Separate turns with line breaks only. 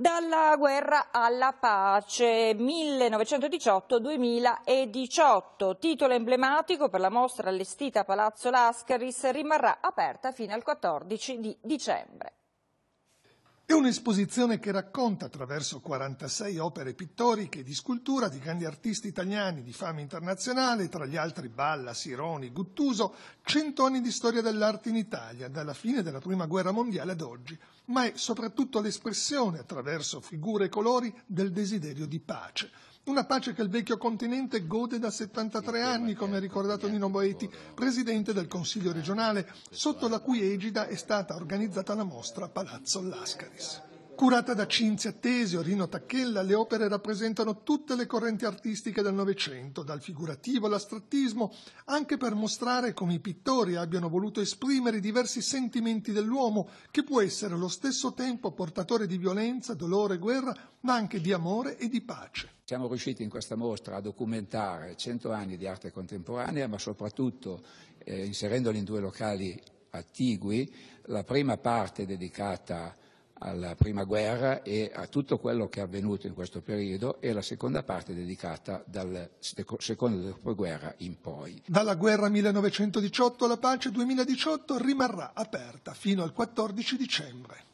Dalla guerra alla pace 1918-2018, titolo emblematico per la mostra allestita a Palazzo Lascaris, rimarrà aperta fino al 14 di dicembre.
È un'esposizione che racconta attraverso 46 opere pittoriche e di scultura di grandi artisti italiani di fama internazionale, tra gli altri Balla, Sironi, Guttuso, cento anni di storia dell'arte in Italia, dalla fine della Prima Guerra Mondiale ad oggi, ma è soprattutto l'espressione attraverso figure e colori del desiderio di pace, una pace che il vecchio continente gode da 73 anni, come ha ricordato Nino Boetti, presidente del Consiglio regionale, sotto la cui egida è stata organizzata la mostra Palazzo Lascaris curata da Cinzia Attesio, Rino Tacchella, le opere rappresentano tutte le correnti artistiche del Novecento, dal figurativo all'astrattismo, anche per mostrare come i pittori abbiano voluto esprimere i diversi sentimenti dell'uomo, che può essere allo stesso tempo portatore di violenza,
dolore, guerra, ma anche di amore e di pace. Siamo riusciti in questa mostra a documentare 100 anni di arte contemporanea, ma soprattutto eh, inserendoli in due locali attigui, la prima parte dedicata a alla prima guerra e a tutto quello che è avvenuto in questo periodo e la seconda parte dedicata dal secondo dopoguerra in poi.
Dalla guerra 1918 alla pace 2018 rimarrà aperta fino al 14 dicembre.